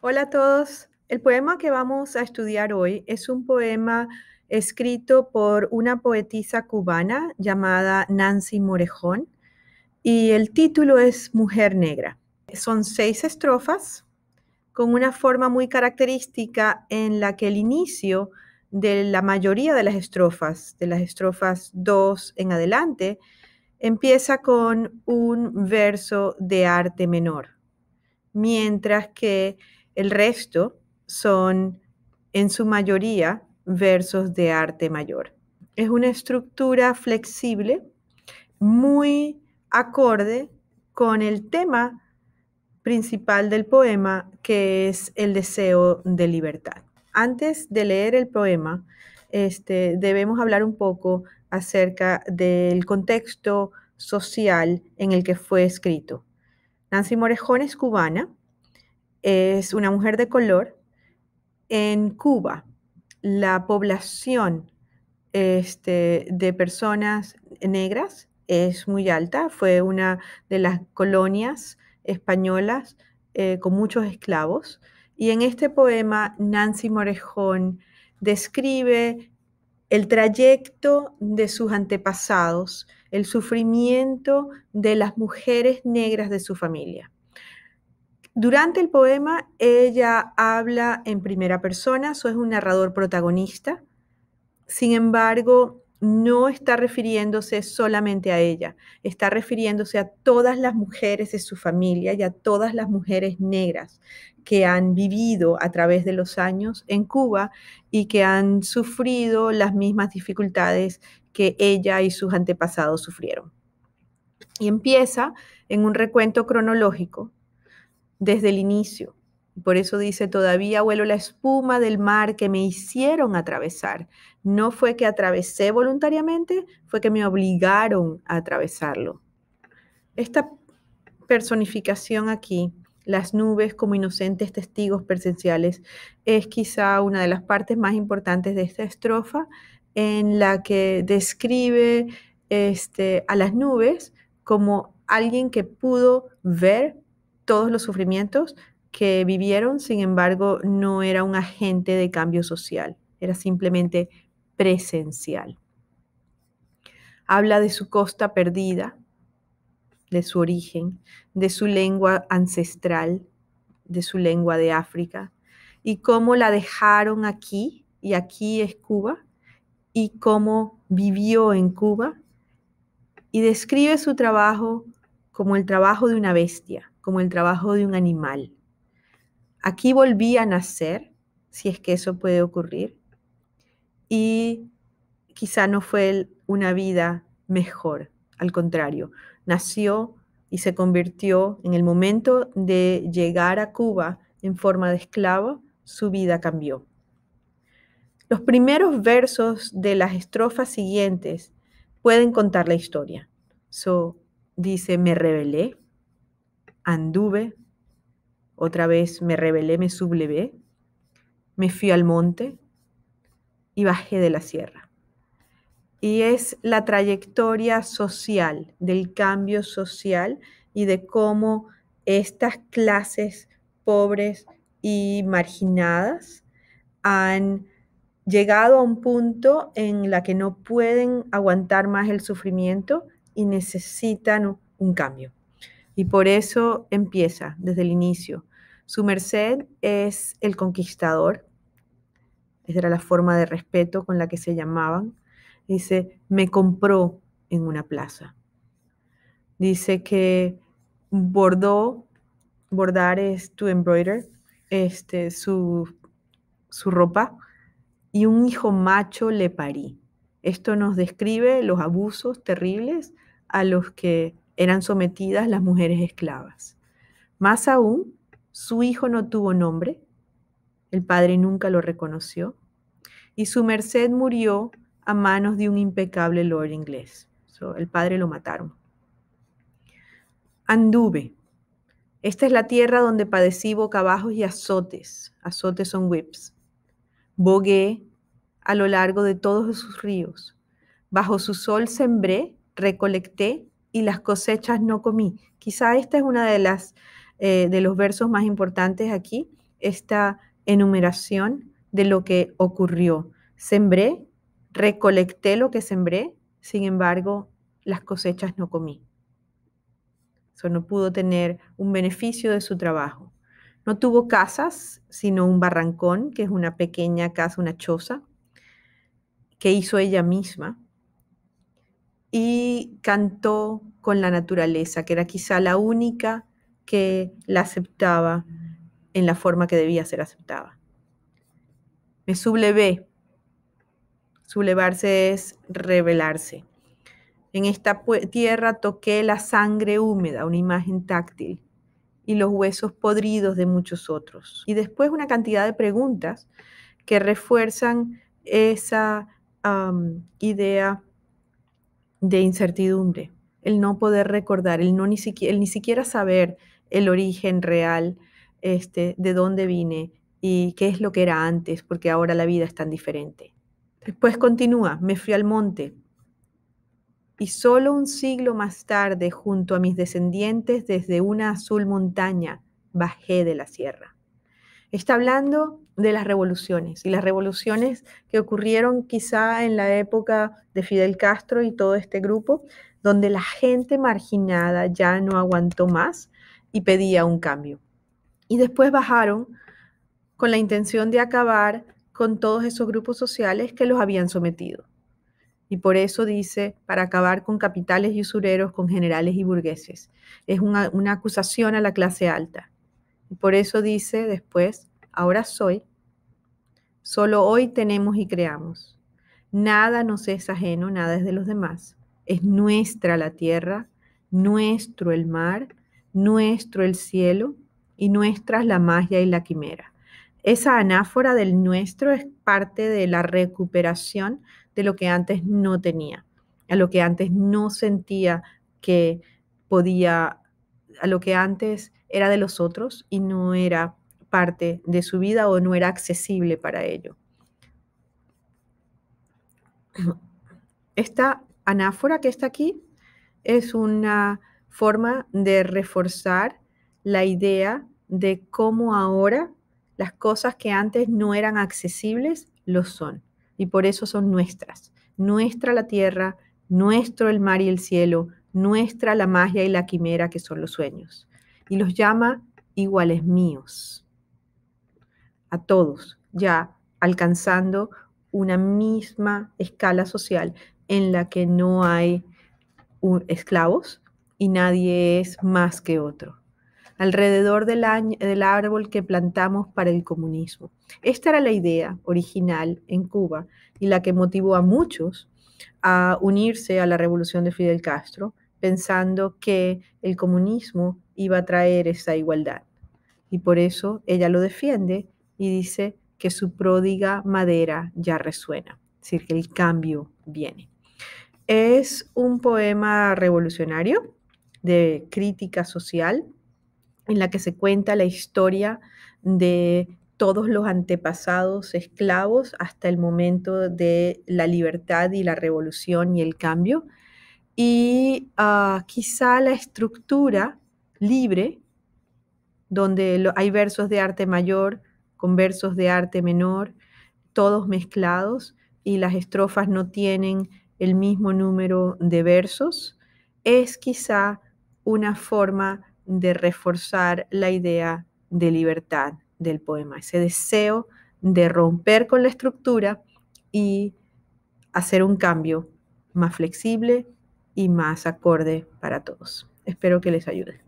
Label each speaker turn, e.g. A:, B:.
A: Hola a todos. El poema que vamos a estudiar hoy es un poema escrito por una poetisa cubana llamada Nancy Morejón y el título es Mujer Negra. Son seis estrofas con una forma muy característica en la que el inicio de la mayoría de las estrofas, de las estrofas 2 en adelante, empieza con un verso de arte menor, mientras que el resto son en su mayoría versos de arte mayor. Es una estructura flexible, muy acorde con el tema principal del poema, que es el deseo de libertad. Antes de leer el poema, este, debemos hablar un poco acerca del contexto social en el que fue escrito. Nancy Morejón es cubana, es una mujer de color. En Cuba, la población este, de personas negras es muy alta. Fue una de las colonias españolas eh, con muchos esclavos. Y en este poema, Nancy Morejón describe el trayecto de sus antepasados, el sufrimiento de las mujeres negras de su familia. Durante el poema, ella habla en primera persona, eso es un narrador protagonista. Sin embargo, no está refiriéndose solamente a ella, está refiriéndose a todas las mujeres de su familia y a todas las mujeres negras que han vivido a través de los años en Cuba y que han sufrido las mismas dificultades que ella y sus antepasados sufrieron. Y empieza en un recuento cronológico desde el inicio. Por eso dice, todavía huelo la espuma del mar que me hicieron atravesar. No fue que atravesé voluntariamente, fue que me obligaron a atravesarlo. Esta personificación aquí, las nubes como inocentes testigos presenciales, es quizá una de las partes más importantes de esta estrofa en la que describe este, a las nubes como alguien que pudo ver todos los sufrimientos que vivieron, sin embargo, no era un agente de cambio social, era simplemente presencial. Habla de su costa perdida, de su origen, de su lengua ancestral, de su lengua de África, y cómo la dejaron aquí, y aquí es Cuba, y cómo vivió en Cuba, y describe su trabajo como el trabajo de una bestia, como el trabajo de un animal. Aquí volví a nacer, si es que eso puede ocurrir, y quizá no fue una vida mejor, al contrario, nació y se convirtió en el momento de llegar a Cuba en forma de esclavo, su vida cambió. Los primeros versos de las estrofas siguientes pueden contar la historia. So, dice, me rebelé, anduve, otra vez me rebelé, me sublevé, me fui al monte y bajé de la sierra. Y es la trayectoria social, del cambio social y de cómo estas clases pobres y marginadas han llegado a un punto en la que no pueden aguantar más el sufrimiento y necesitan un cambio. Y por eso empieza desde el inicio. Su merced es el conquistador. Esa era la forma de respeto con la que se llamaban. Dice, me compró en una plaza. Dice que bordó, bordar es to embroider, este, su, su ropa, y un hijo macho le parí. Esto nos describe los abusos terribles a los que eran sometidas las mujeres esclavas. Más aún, su hijo no tuvo nombre, el padre nunca lo reconoció, y su merced murió a manos de un impecable lord inglés. el padre lo mataron. Anduve. Esta es la tierra donde padecí bocabajos y azotes. Azotes son whips. Bogué a lo largo de todos sus ríos. Bajo su sol sembré, recolecté y las cosechas no comí. Quizá esta es una de las eh, de los versos más importantes aquí, esta enumeración de lo que ocurrió. Sembré, recolecté lo que sembré, sin embargo, las cosechas no comí. Eso no pudo tener un beneficio de su trabajo. No tuvo casas, sino un barrancón, que es una pequeña casa, una choza, que hizo ella misma y cantó con la naturaleza, que era quizá la única que la aceptaba en la forma que debía ser aceptada. Me sublevé. Sublevarse es rebelarse. En esta tierra toqué la sangre húmeda, una imagen táctil, y los huesos podridos de muchos otros. Y después una cantidad de preguntas que refuerzan esa idea de incertidumbre, el no poder recordar, el, no ni, siquiera, saber el origen real, este, de dónde vine y qué es lo que era antes, porque ahora la vida es tan diferente. Después continúa, me fui al monte, y solo un siglo más tarde, junto a mis descendientes desde una azul montaña, bajé de la sierra. Está hablando de las revoluciones y las revoluciones que ocurrieron quizá en la época de Fidel Castro y todo este grupo, donde la gente marginada ya no aguantó más y pedía un cambio. Y después bajaron con la intención de acabar con todos esos grupos sociales que los habían sometido. Y por eso dice, para acabar con capitales y usureros, con generales y burgueses. Es una, acusación a la clase alta. Por eso dice después, ahora soy, solo hoy tenemos y creamos. Nada nos es ajeno, nada es de los demás. Es nuestra la tierra, nuestro el mar, nuestro el cielo y nuestras la magia y la quimera. Esa anáfora del nuestro es parte de la recuperación de lo que antes no tenía, a lo que antes no sentía que podía a lo que antes era de los otros y no era parte de su vida o no era accesible para ello. Esta anáfora que está aquí es una forma de reforzar la idea de cómo ahora las cosas que antes no eran accesibles lo son y por eso son nuestras. Nuestra la tierra, nuestro el mar y el cielo, nuestra la magia y la quimera que son los sueños. Y los llama iguales míos, a todos, ya alcanzando una misma escala social en la que no hay esclavos y nadie es más que otro. Alrededor del árbol que plantamos para el comunismo. Esta era la idea original en Cuba y la que motivó a muchos a unirse a la revolución de Fidel Castro pensando que el comunismo iba a traer esa igualdad. Y por eso ella lo defiende y dice que su pródiga madera ya resuena, es decir, que el cambio viene. Es un poema revolucionario de crítica social en la que se cuenta la historia de todos los antepasados esclavos hasta el momento de la libertad y la revolución y el cambio y ah, quizá la estructura libre, donde hay versos de arte mayor con versos de arte menor, todos mezclados y las estrofas no tienen el mismo número de versos, es quizá una forma de reforzar la idea de libertad del poema, ese deseo de romper con la estructura y hacer un cambio más flexible, y más acorde para todos. Espero que les ayude.